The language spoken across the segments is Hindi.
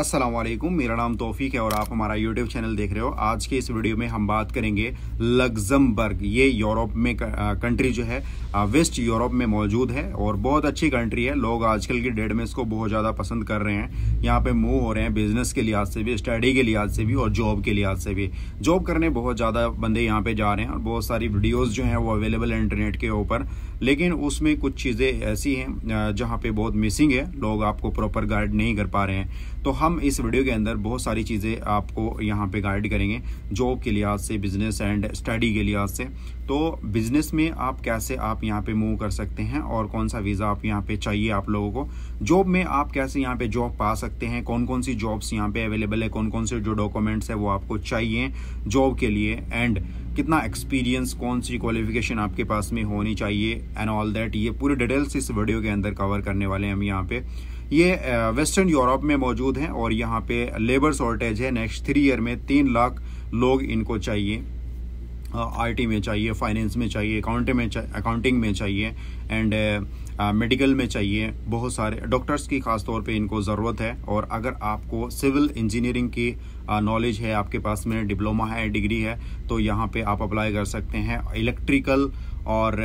असलम मेरा नाम तोफीक है और आप हमारा यूट्यूब चैनल देख रहे हो आज के इस वीडियो में हम बात करेंगे लग्जमबर्ग ये यूरोप में कंट्री जो है वेस्ट यूरोप में मौजूद है और बहुत अच्छी कंट्री है लोग आजकल की डेट में इसको बहुत ज़्यादा पसंद कर रहे हैं यहाँ पे मूव हो रहे हैं बिजनेस के लिहाज से भी स्टडी के लिहाज से भी और जॉब के लिहाज से भी जॉब करने बहुत ज़्यादा बंदे यहाँ पर जा रहे हैं और बहुत सारी वीडियोज़ जो हैं वो अवेलेबल है इंटरनेट के ऊपर लेकिन उसमें कुछ चीज़ें ऐसी हैं जहाँ पर बहुत मिसिंग है लोग आपको प्रॉपर गाइड नहीं कर पा रहे हैं तो हम हम इस वीडियो के अंदर बहुत सारी चीज़ें आपको यहाँ पे गाइड करेंगे जॉब के लिहाज से बिज़नेस एंड स्टडी के लिहाज से तो बिज़नेस में आप कैसे आप यहाँ पे मूव कर सकते हैं और कौन सा वीज़ा आप यहाँ पे चाहिए आप लोगों को जॉब में आप कैसे यहाँ पे जॉब पा सकते हैं कौन कौन सी जॉब्स यहाँ पे अवेलेबल है कौन कौन से जो डॉक्यूमेंट्स है वो आपको चाहिए जॉब के लिए एंड कितना एक्सपीरियंस कौन सी क्वालिफिकेशन आपके पास में होनी चाहिए एंड ऑल दैट ये पूरी डिटेल्स इस वीडियो के अंदर कवर करने वाले हैं हम यहाँ पे ये वेस्टर्न यूरोप में मौजूद हैं और यहाँ पे लेबर शॉर्टेज है नेक्स्ट थ्री ईयर में तीन लाख लोग इनको चाहिए आईटी में चाहिए फाइनेंस में चाहिए अकाउंट में अकाउंटिंग में चाहिए एंड मेडिकल में चाहिए बहुत सारे डॉक्टर्स की खास तौर पे इनको ज़रूरत है और अगर आपको सिविल इंजीनियरिंग की नॉलेज है आपके पास में डिप्लोमा है डिग्री है तो यहाँ पे आप अप्लाई कर सकते हैं इलेक्ट्रिकल और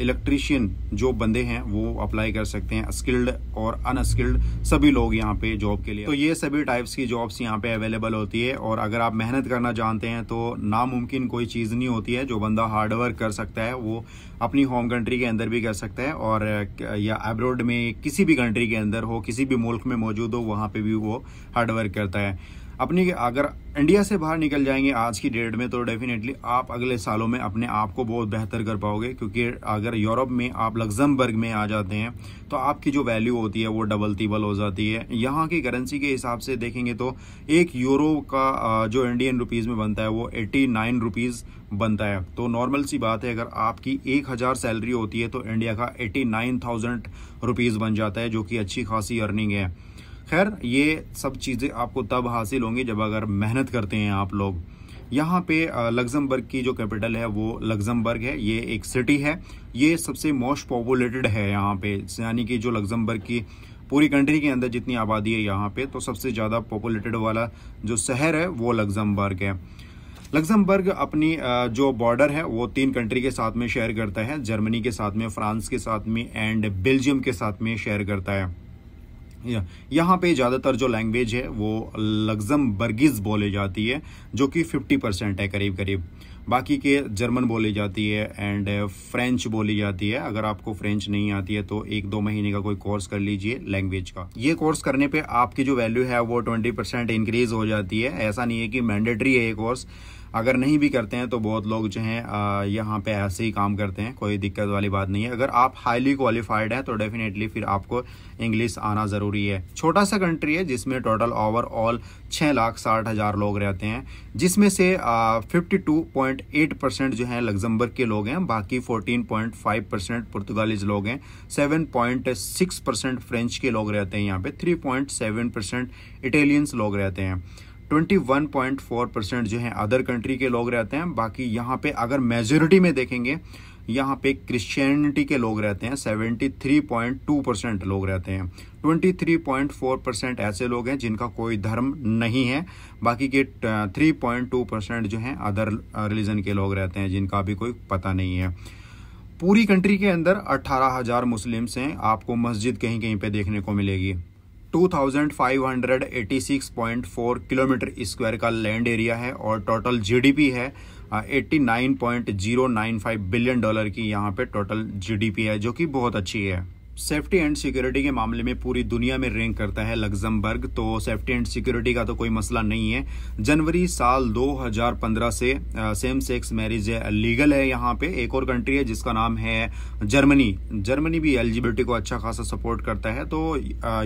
इलेक्ट्रीशियन uh, जो बंदे हैं वो अप्लाई कर सकते हैं स्किल्ड और अनस्किल्ड सभी लोग यहाँ पे जॉब के लिए तो ये सभी टाइप्स की जॉब्स यहाँ पे अवेलेबल होती है और अगर आप मेहनत करना जानते हैं तो नामुमकिन कोई चीज़ नहीं होती है जो बंदा हार्डवर्क कर सकता है वो अपनी होम कंट्री के अंदर भी कर सकता है और uh, या एब्रोड में किसी भी कंट्री के अंदर हो किसी भी मुल्क में मौजूद हो वहाँ पर भी वो हार्डवर्क करता है अपनी अगर इंडिया से बाहर निकल जाएंगे आज की डेट में तो डेफिनेटली आप अगले सालों में अपने आप को बहुत बेहतर कर पाओगे क्योंकि अगर यूरोप में आप लग्जमबर्ग में आ जाते हैं तो आपकी जो वैल्यू होती है वो डबल तिबल हो जाती है यहाँ की करेंसी के हिसाब से देखेंगे तो एक यूरो का जो इंडियन रुपीज़ में बनता है वो एट्टी नाइन रुपीज़ बनता है तो नॉर्मल सी बात है अगर आपकी एक हज़ार सैलरी होती है तो इंडिया का एट्टी नाइन थाउजेंड रुपीज़ बन जाता है जो कि अच्छी खासी अर्निंग है खैर ये सब चीज़ें आपको तब हासिल होंगी जब अगर मेहनत करते हैं आप लोग यहाँ पे लग्जमबर्ग की जो कैपिटल है वो लग्जमबर्ग है ये एक सिटी है ये सबसे मोस्ट पॉपुलेटेड है यहाँ पे यानी कि जो लग्जमबर्ग की पूरी कंट्री के अंदर जितनी आबादी है यहाँ पे तो सबसे ज़्यादा पॉपुलेटेड वाला जो शहर है वो लग्जमबर्ग है लग्जमबर्ग अपनी जो बॉर्डर है वो तीन कंट्री के साथ में शेयर करता है जर्मनी के साथ में फ्रांस के साथ में एंड बेल्जियम के साथ में शेयर करता है यहाँ पे ज़्यादातर जो लैंग्वेज है वो बर्गीज बोली जाती है जो कि 50 परसेंट है करीब करीब बाकी के जर्मन बोली जाती है एंड फ्रेंच uh, बोली जाती है अगर आपको फ्रेंच नहीं आती है तो एक दो महीने का कोई कोर्स कर लीजिए लैंग्वेज का ये कोर्स करने पे आपकी जो वैल्यू है वो 20 परसेंट इंक्रीज हो जाती है ऐसा नहीं है कि मैंडेटरी है ये कोर्स अगर नहीं भी करते हैं तो बहुत लोग जो हैं यहाँ पे ऐसे ही काम करते हैं कोई दिक्कत वाली बात नहीं है अगर आप हाईली क्वालिफाइड हैं तो डेफिनेटली फिर आपको इंग्लिश आना ज़रूरी है छोटा सा कंट्री है जिसमें टोटल ओवरऑल छः लाख साठ हज़ार लोग रहते हैं जिसमें से fifty two point eight percent जो हैं लग्जमबर्ग के लोग हैं बाकी fourteen point five percent Portuguese लोग हैं seven point six percent French के लोग रहते हैं यहाँ पे three point seven percent Italians लोग रहते हैं 21.4 परसेंट जो है अदर कंट्री के लोग रहते हैं बाकी यहाँ पे अगर मेजोरिटी में देखेंगे यहाँ पे क्रिश्चियनिटी के लोग रहते हैं 73.2 परसेंट लोग रहते हैं 23.4 परसेंट ऐसे लोग हैं जिनका कोई धर्म नहीं है बाकी के 3.2 परसेंट जो हैं अदर रिलीजन के लोग रहते हैं जिनका भी कोई पता नहीं है पूरी कंट्री के अंदर 18,000 मुस्लिम्स हैं आपको मस्जिद कहीं कहीं पे देखने को मिलेगी 2586.4 किलोमीटर स्क्वायर का लैंड एरिया है और टोटल जीडीपी है 89.095 बिलियन डॉलर की यहाँ पे टोटल जीडीपी है जो कि बहुत अच्छी है सेफ्टी एंड सिक्योरिटी के मामले में पूरी दुनिया में रैंक करता है लग्जमबर्ग तो सेफ्टी एंड सिक्योरिटी का तो कोई मसला नहीं है जनवरी साल 2015 से सेम सेक्स मैरिज लीगल है यहाँ पे एक और कंट्री है जिसका नाम है जर्मनी जर्मनी भी एल को अच्छा खासा सपोर्ट करता है तो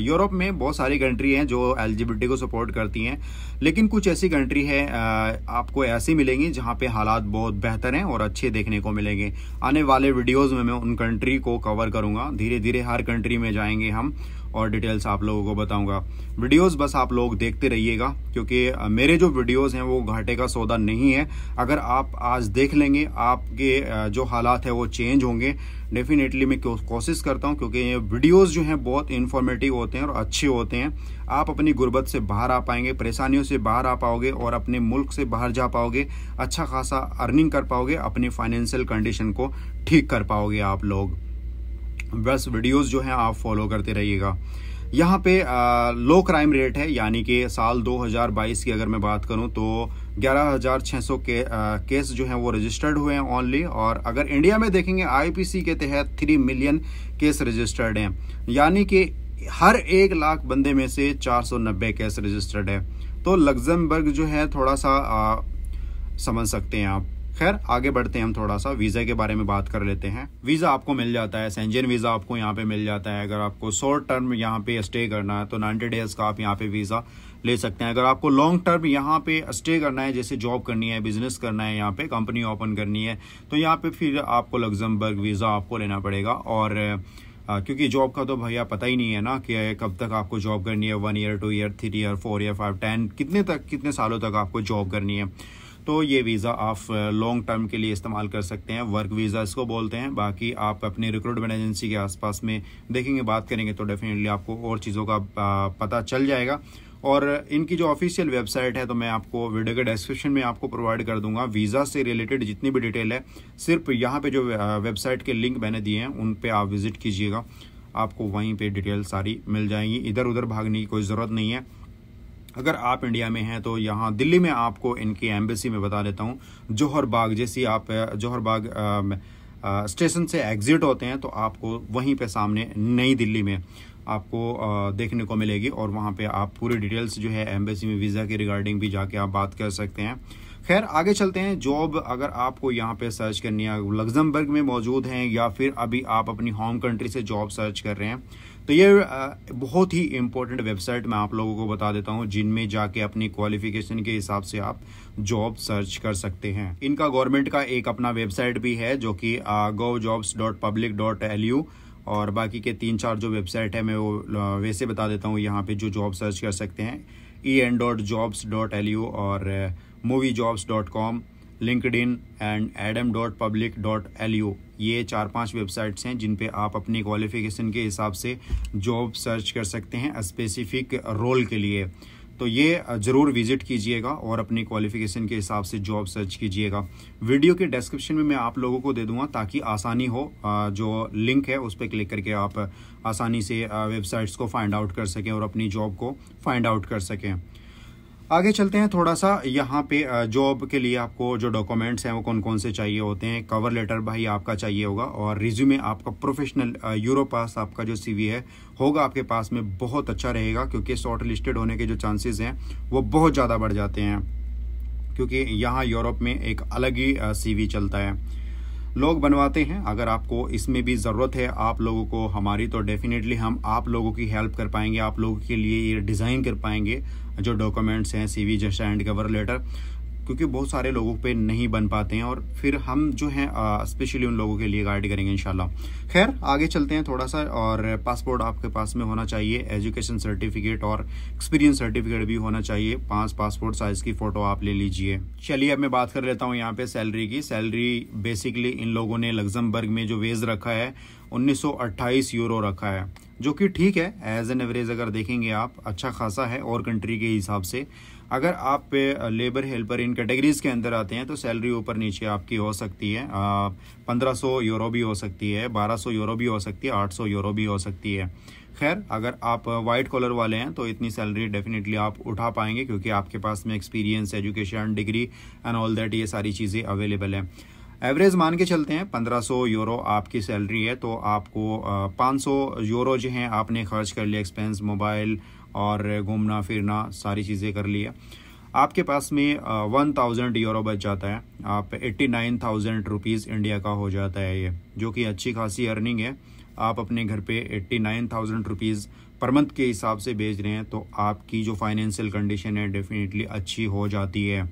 यूरोप में बहुत सारी कंट्री हैं जो एल को सपोर्ट करती हैं लेकिन कुछ ऐसी कंट्री है आपको ऐसी मिलेंगी जहाँ पे हालात बहुत बेहतर हैं और अच्छे देखने को मिलेंगे आने वाले वीडियोज़ में मैं उन कंट्री को कवर करूंगा धीरे धीरे हर कंट्री में जाएंगे हम और डिटेल्स आप लोगों को बताऊंगा वीडियोस बस आप लोग देखते रहिएगा क्योंकि मेरे जो वीडियोस हैं वो घाटे का सौदा नहीं है अगर आप आज देख लेंगे आपके जो हालात है वो चेंज होंगे डेफिनेटली मैं कोशिश करता हूं क्योंकि ये वीडियोस जो हैं बहुत इन्फॉर्मेटिव होते हैं और अच्छे होते हैं आप अपनी गुर्बत से बाहर आ पाएंगे परेशानियों से बाहर आ पाओगे और अपने मुल्क से बाहर जा पाओगे अच्छा खासा अर्निंग कर पाओगे अपनी फाइनेंशियल कंडीशन को ठीक कर पाओगे आप लोग बस वीडियोस जो हैं आप फॉलो करते रहिएगा यहाँ पे लो क्राइम रेट है यानी कि साल 2022 की अगर मैं बात करूँ तो 11,600 के आ, केस जो हैं वो रजिस्टर्ड हुए हैं ओनली और अगर इंडिया में देखेंगे आईपीसी के तहत थ्री मिलियन केस रजिस्टर्ड हैं यानी कि हर एक लाख बंदे में से 490 केस रजिस्टर्ड है तो लग्जमबर्ग जो है थोड़ा सा आ, समझ सकते हैं आप खैर आगे बढ़ते हैं हम थोड़ा सा वीज़ा के बारे में बात कर लेते हैं वीज़ा आपको मिल जाता है सेंजन वीज़ा आपको यहाँ पे मिल जाता है अगर आपको शॉर्ट टर्म यहाँ पे स्टे करना है तो नाइनटी डेज़ का आप यहाँ पे वीज़ा ले सकते हैं अगर आपको लॉन्ग टर्म यहाँ पे स्टे करना है जैसे जॉब करनी है बिजनेस करना है यहाँ पे कंपनी ओपन करनी है तो यहाँ पे फिर आपको लग्जमबर्ग वीज़ा आपको लेना पड़ेगा और आ, क्योंकि जॉब का तो भैया पता ही नहीं है ना कि कब तक आपको जॉब करनी है one year two year three year four year five ten कितने तक कितने सालों तक आपको जॉब करनी है तो ये वीज़ा आप लॉन्ग टर्म के लिए इस्तेमाल कर सकते हैं वर्क वीज़ा इसको बोलते हैं बाकी आप अपनी रिक्रूटमेंट एजेंसी के आसपास में देखेंगे बात करेंगे तो डेफिनेटली आपको और चीज़ों का पता चल जाएगा और इनकी जो ऑफिशियल वेबसाइट है तो मैं आपको वीडियो के डिस्क्रिप्शन में आपको प्रोवाइड कर दूंगा वीज़ा से रिलेटेड जितनी भी डिटेल है सिर्फ यहाँ पे जो वेबसाइट के लिंक मैंने दिए हैं उन पे आप विज़िट कीजिएगा आपको वहीं पे डिटेल सारी मिल जाएंगी इधर उधर भागने की कोई ज़रूरत नहीं है अगर आप इंडिया में हैं तो यहाँ दिल्ली में आपको इनकी एम्बेसी में बता देता हूँ जौहर बाग जैसी आप जौहर बाग स्टेशन से एग्ज़िट होते हैं तो आपको वहीं पे सामने नई दिल्ली में आपको आ, देखने को मिलेगी और वहाँ पे आप पूरी डिटेल्स जो है एम्बेसी में वीज़ा के रिगार्डिंग भी जाके आप बात कर सकते हैं खैर आगे चलते हैं जॉब अगर आपको यहाँ पे सर्च करनी है लग्जमबर्ग में मौजूद हैं या फिर अभी आप अपनी होम कंट्री से जॉब सर्च कर रहे हैं तो ये बहुत ही इंपॉर्टेंट वेबसाइट मैं आप लोगों को बता देता हूँ जिनमें जाके अपनी क्वालिफिकेशन के हिसाब से आप जॉब सर्च कर सकते हैं इनका गवर्नमेंट का एक अपना वेबसाइट भी है जो कि gov jobs dot public dot L U और बाकी के तीन चार जो वेबसाइट है मैं वो वैसे बता देता हूँ यहाँ पे जो जॉब सर्च कर सकते हैं E N dot jobs dot L U और moviejobs.com LinkedIn and ADEM dot public dot L ये चार पांच वेबसाइट्स हैं जिन पे आप अपनी क्वालिफिकेशन के हिसाब से जॉब सर्च कर सकते हैं स्पेसिफिक रोल के लिए तो ये ज़रूर विजिट कीजिएगा और अपनी क्वालिफिकेशन के हिसाब से जॉब सर्च कीजिएगा वीडियो के डिस्क्रिप्शन में मैं आप लोगों को दे दूंगा ताकि आसानी हो जो लिंक है उस पर क्लिक करके आप आसानी से वेबसाइट्स को फाइंड आउट कर सकें और अपनी जॉब को फाइंड आउट कर सकें आगे चलते हैं थोड़ा सा यहाँ पे जॉब के लिए आपको जो डॉक्यूमेंट्स हैं वो कौन कौन से चाहिए होते हैं कवर लेटर भाई आपका चाहिए होगा और रिज्यूमे आपका प्रोफेशनल यूरो पास आपका जो सीवी है होगा आपके पास में बहुत अच्छा रहेगा क्योंकि शॉर्ट लिस्टेड होने के जो चांसेस हैं वो बहुत ज़्यादा बढ़ जाते हैं क्योंकि यहाँ यूरोप में एक अलग ही सी चलता है लोग बनवाते हैं अगर आपको इसमें भी ज़रूरत है आप लोगों को हमारी तो डेफिनेटली हम आप लोगों की हेल्प कर पाएंगे आप लोगों के लिए ये डिज़ाइन कर पाएंगे जो डॉक्यूमेंट्स हैं C V just and cover letter क्योंकि बहुत सारे लोगों पे नहीं बन पाते हैं और फिर हम जो हैं स्पेशली उन लोगों के लिए गाइड करेंगे इनशाला खैर आगे चलते हैं थोड़ा सा और पासपोर्ट आपके पास में होना चाहिए एजुकेशन सर्टिफिकेट और एक्सपीरियंस सर्टिफिकेट भी होना चाहिए पांच पासपोर्ट साइज की फोटो आप ले लीजिए चलिए अब मैं बात कर लेता हूँ यहाँ पे सैलरी की सैलरी बेसिकली इन लोगों ने लग्जमबर्ग में जो वेज रखा है उन्नीस यूरो रखा है जो कि ठीक है एज एन एवरेज अगर देखेंगे आप अच्छा खासा है और कंट्री के हिसाब से अगर आप लेबर हेल्पर इन कैटेगरीज के अंदर आते हैं तो सैलरी ऊपर नीचे आपकी हो सकती है पंद्रह सौ यूरो भी हो सकती है बारह सौ यूरो भी हो सकती है आठ सौ यूरो भी हो सकती है खैर अगर आप वाइट कॉलर वाले हैं तो इतनी सैलरी डेफिनेटली आप उठा पाएंगे क्योंकि आपके पास में experience education degree and all that ये सारी चीज़ें अवेलेबल हैं एवरेज मान के चलते हैं 1500 यूरो आपकी सैलरी है तो आपको 500 यूरो जो हैं आपने खर्च कर लिया एक्सपेंस मोबाइल और घूमना फिरना सारी चीज़ें कर लिया आपके पास में वन थाउजेंड यूरो बच जाता है आप eighty nine thousand rupees India का हो जाता है ये जो कि अच्छी खासी अर्निंग है आप अपने घर पे eighty nine thousand rupees per month के हिसाब से भेज रहे हैं तो आपकी जो फाइनेंशियल कंडीशन है डेफिनेटली अच्छी हो जाती है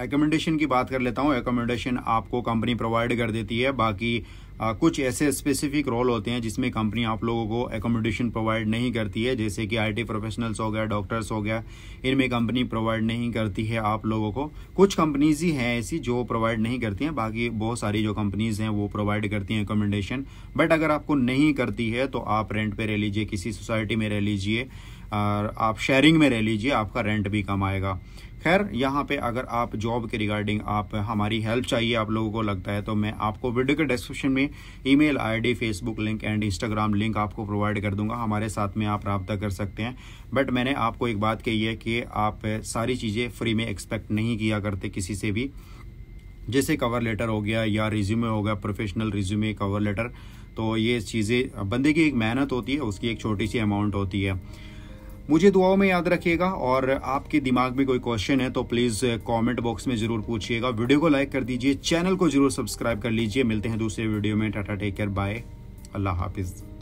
एकोमोडेशन की बात कर लेता हूँ एकोमोडेशन आपको कंपनी प्रोवाइड कर देती है बाकी आ, कुछ ऐसे स्पेसिफिक रोल होते हैं जिसमें कंपनी आप लोगों को एकोमोडेशन प्रोवाइड नहीं करती है जैसे कि आईटी प्रोफेशनल्स हो गया डॉक्टर्स हो गया इनमें कंपनी प्रोवाइड नहीं करती है आप लोगों को कुछ कंपनीज ही हैं ऐसी जो प्रोवाइड नहीं करती हैं बाकी बहुत सारी जो कंपनीज हैं वो प्रोवाइड करती हैं एकोमोडेशन बट अगर आपको नहीं करती है तो आप रेंट पर रह लीजिए किसी सोसाइटी में रह लीजिए और आप शेयरिंग में रह लीजिए आपका रेंट भी कम आएगा खैर यहाँ पे अगर आप जॉब के रिगार्डिंग आप हमारी हेल्प चाहिए आप लोगों को लगता है तो मैं आपको वीडियो के डिस्क्रिप्शन में email ID Facebook link and Instagram link आपको प्रोवाइड कर दूंगा हमारे साथ में आप रबता कर सकते हैं बट मैंने आपको एक बात कही है कि आप सारी चीज़ें फ्री में एक्सपेक्ट नहीं किया करते किसी से भी जैसे कवर लेटर हो गया या रिज्यूमे हो गया प्रोफेशनल रिज्यूमे कवर लेटर तो ये चीज़ें बंदे की एक मेहनत होती है उसकी एक छोटी सी अमाउंट होती है मुझे दुआओं में याद रखिएगा और आपके दिमाग में कोई क्वेश्चन है तो प्लीज कमेंट बॉक्स में जरूर पूछिएगा वीडियो को लाइक कर दीजिए चैनल को जरूर सब्सक्राइब कर लीजिए मिलते हैं दूसरे वीडियो में tata take care bye Allah हाफिज़